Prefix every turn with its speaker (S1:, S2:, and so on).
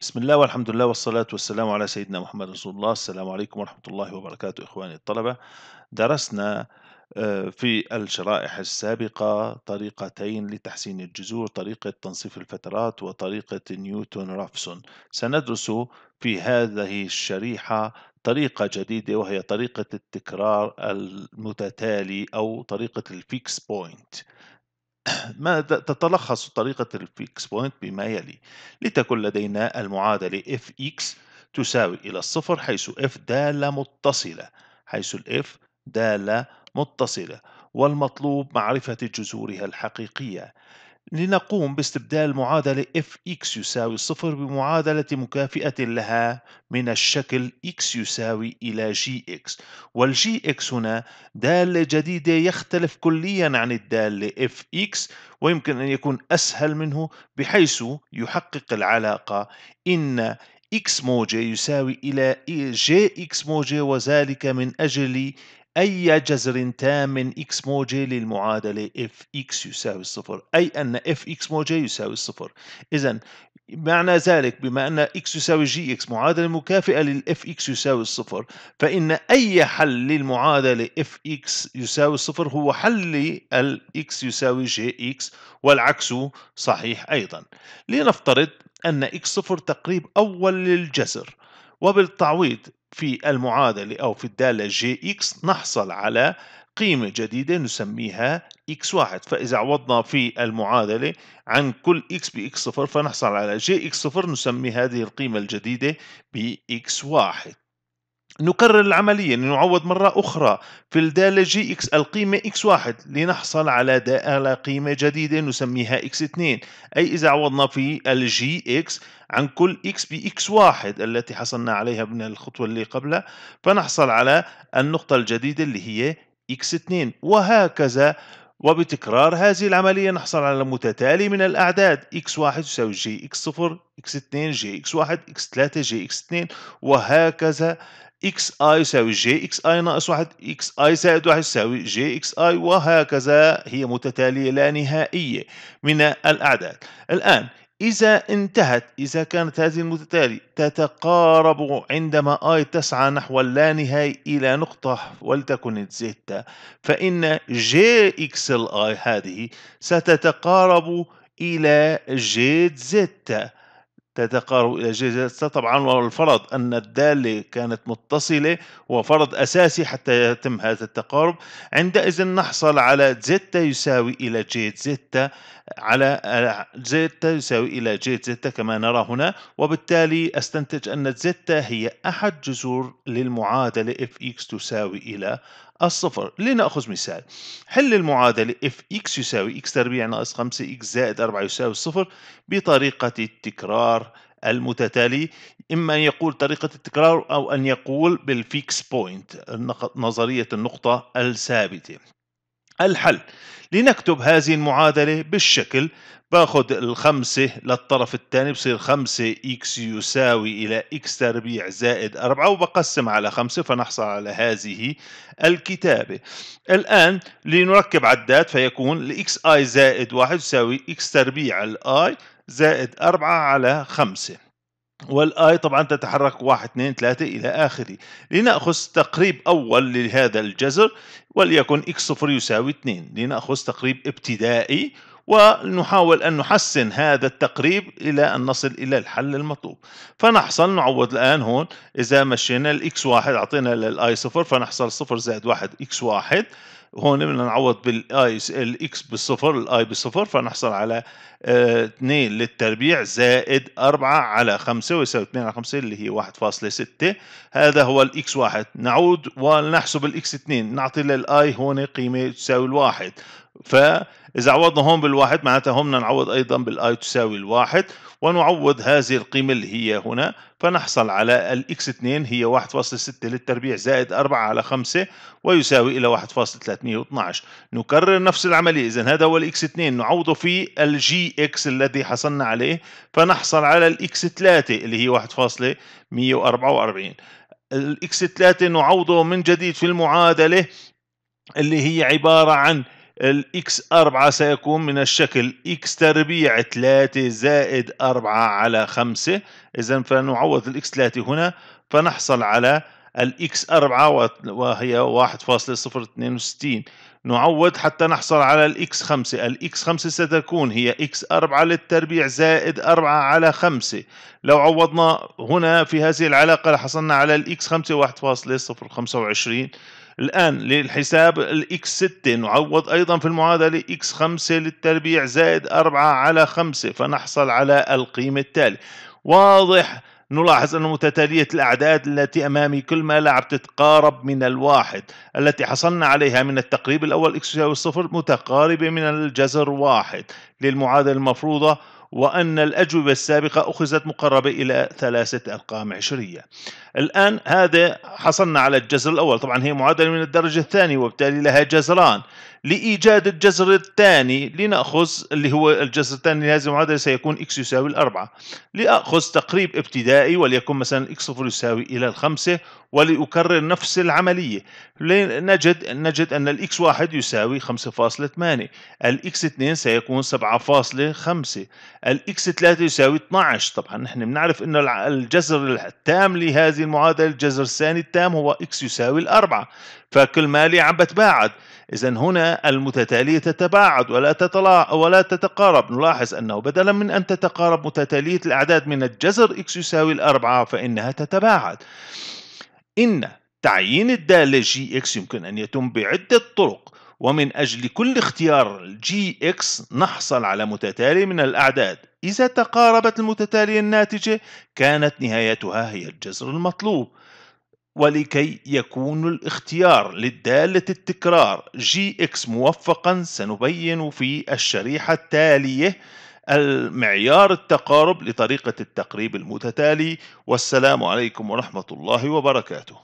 S1: بسم الله والحمد لله والصلاة والسلام على سيدنا محمد رسول الله السلام عليكم ورحمة الله وبركاته إخواني الطلبة درسنا آه، في الشرائح السابقة طريقتين لتحسين الجذور طريقة تنصيف الفترات وطريقة نيوتن رافسون سندرس في هذه الشريحة طريقة جديدة وهي طريقة التكرار المتتالي أو طريقة الفيكس بوينت ما تتلخص طريقة الفيكس بوينت بما يلي لتكن لدينا المعادلة Fx تساوي إلى الصفر حيث F دالة متصلة حيث الاف دالة متصلة والمطلوب معرفة جذورها الحقيقية لنقوم باستبدال معادلة fx يساوي صفر بمعادلة مكافئة لها من الشكل x يساوي إلى gx والجي x هنا دالة جديدة يختلف كليا عن الدالة fx ويمكن أن يكون أسهل منه بحيث يحقق العلاقة إن x موجة يساوي إلى j x موجة وذلك من أجل أي جذر تام من إكس موجي للمعادلة إف x يساوي الصفر أي أن إف x مو يساوي الصفر إذا معنى ذلك بما أن x يساوي جي x معادلة مكافئة للإف x يساوي الصفر فإن أي حل للمعادلة إف x يساوي الصفر هو حل ال x يساوي جي x والعكس صحيح أيضا لنفترض أن x صفر تقريب أول للجذر وبالتعويض في المعادلة أو في الدالة جي إكس نحصل على قيمة جديدة نسميها x1 فإذا عوضنا في المعادلة عن كل x ب x0 فنحصل على جي x0 نسمي هذه القيمة الجديدة ب x1 نكرر العملية لنعوض مرة أخرى في الدالة جي إكس القيمة إكس واحد لنحصل على دائرة قيمة جديدة نسميها إكس اثنين أي إذا عوضنا في الجي إكس عن كل إكس بإكس واحد التي حصلنا عليها من الخطوة اللي قبلها فنحصل على النقطة الجديدة اللي هي إكس اثنين وهكذا وبتكرار هذه العملية نحصل على متتالي من الأعداد x1 تساوي جي 0 x2 جي 1 x3 جي 2 وهكذا اكس اي يساوي جي اكس اي ناقص واحد اكس اي زائد واحد يساوي جي اكس اي وهكذا هي متتالية لا نهائية من الأعداد الآن إذا انتهت إذا كانت هذه المتتالية تتقارب عندما آي تسعى نحو اللانهاية إلى نقطة ولتكن زيتا فإن جي إكس الآي هذه ستتقارب إلى جي زيتا تتقارب إلى جهة طبعا والفرض أن الدالة كانت متصلة وفرض أساسي حتى يتم هذا التقارب عندئذ نحصل على زيتا يساوي إلى جي زيتا على زيتا يساوي إلى جي زيتا كما نرى هنا وبالتالي أستنتج أن زيتا هي أحد جذور للمعادلة اف اكس تساوي إلى الصفر لنأخذ مثال حل المعادلة x يساوي x تربيع ناقص 5x زائد 4 يساوي الصفر بطريقة التكرار المتتالي إما أن يقول طريقة التكرار أو أن يقول بالفيكس بوينت نظرية النقطة الثابتة الحل لنكتب هذه المعادلة بالشكل باخذ الخمسة للطرف الثاني بصير خمسة إكس يساوي إلى إكس تربيع زائد أربعة وبقسم على خمسة فنحصل على هذه الكتابة الآن لنركب عدات فيكون الإكس آي زائد واحد يساوي إكس تربيع الآي زائد أربعة على خمسة والاي طبعا تتحرك واحد اثنين ثلاثة الى اخره لناخذ تقريب اول لهذا الجذر وليكن اكس صفر يساوي اثنين لناخذ تقريب ابتدائي ونحاول أن نحسن هذا التقريب إلى أن نصل إلى الحل المطلوب فنحصل نعوض الآن هون إذا مشينا الإكس واحد أعطينا للآي صفر فنحصل صفر زائد واحد إكس واحد هون بدنا نعوض بالاي الاكس بالصفر الاي بالصفر فنحصل على 2 آه، للتربيع زائد 4 على 5 ويساوي 2 على 5 اللي هي 1.6 هذا هو الاكس 1 نعود ونحسب الاكس 2 نعطي للاي هون قيمه تساوي الواحد فإذا عوضنا هون بالواحد معناتها هون نعوض أيضا بالآي تساوي الواحد ونعوض هذه القيمة اللي هي هنا فنحصل على الإكس 2 هي 1.6 للتربيع زائد 4 على 5 ويساوي إلى 1.312 نكرر نفس العملية إذا هذا هو الإكس 2 نعوضه في الجي إكس الذي حصلنا عليه فنحصل على الإكس 3 اللي هي 1.144 الإكس 3 نعوضه من جديد في المعادلة اللي هي عبارة عن الاكس 4 سيكون من الشكل اكس تربيع 3 زائد 4 على 5 اذا فنعوض الاكس 3 هنا فنحصل على الاكس 4 وهي 1.062 نعوض حتى نحصل على الاكس 5 الاكس 5 ستكون هي اكس 4 للتربيع زائد 4 على 5 لو عوضنا هنا في هذه العلاقة لحصلنا على الاكس 5 1.025 الآن للحساب x 6 نعوض أيضا في المعادلة x 5 للتربيع زائد 4 على 5 فنحصل على القيمة التالية واضح نلاحظ أن متتالية الأعداد التي أمامي كل ما لعب تتقارب من الواحد التي حصلنا عليها من التقريب الأول إكس يساوي صفر متقاربة من الجزر واحد للمعادلة المفروضة وأن الأجوبة السابقة أخذت مقربة إلى ثلاثة أرقام عشرية الآن هذا حصلنا على الجزر الأول طبعا هي معادلة من الدرجة الثانية وبالتالي لها جزران لإيجاد الجذر الثاني لنأخذ اللي هو الجذر الثاني لهذه المعادلة سيكون x يساوي الأربعة لأخذ تقريب ابتدائي وليكن مثلا x صفر يساوي إلى الخمسة ولأكرر نفس العملية نجد نجد أن الإكس واحد يساوي 5.8 الإكس 2 سيكون 7.5 الإكس 3 يساوي 12 طبعا نحن بنعرف أن الجذر التام لهذه المعادلة الجذر الثاني التام هو إكس يساوي الأربعة فكل ما لي عم بتباعد إذا هنا المتتالية تتباعد ولا تتلا ولا تتقارب نلاحظ أنه بدلا من أن تتقارب متتالية الأعداد من الجذر إكس يساوي الأربعة فإنها تتباعد إن تعيين الدالة جي إكس يمكن أن يتم بعدة طرق ومن أجل كل اختيار جي إكس نحصل على متتالي من الأعداد إذا تقاربت المتتالية الناتجة كانت نهايتها هي الجذر المطلوب ولكي يكون الاختيار للدالة التكرار جي اكس موفقا سنبين في الشريحة التالية المعيار التقارب لطريقة التقريب المتتالي والسلام عليكم ورحمة الله وبركاته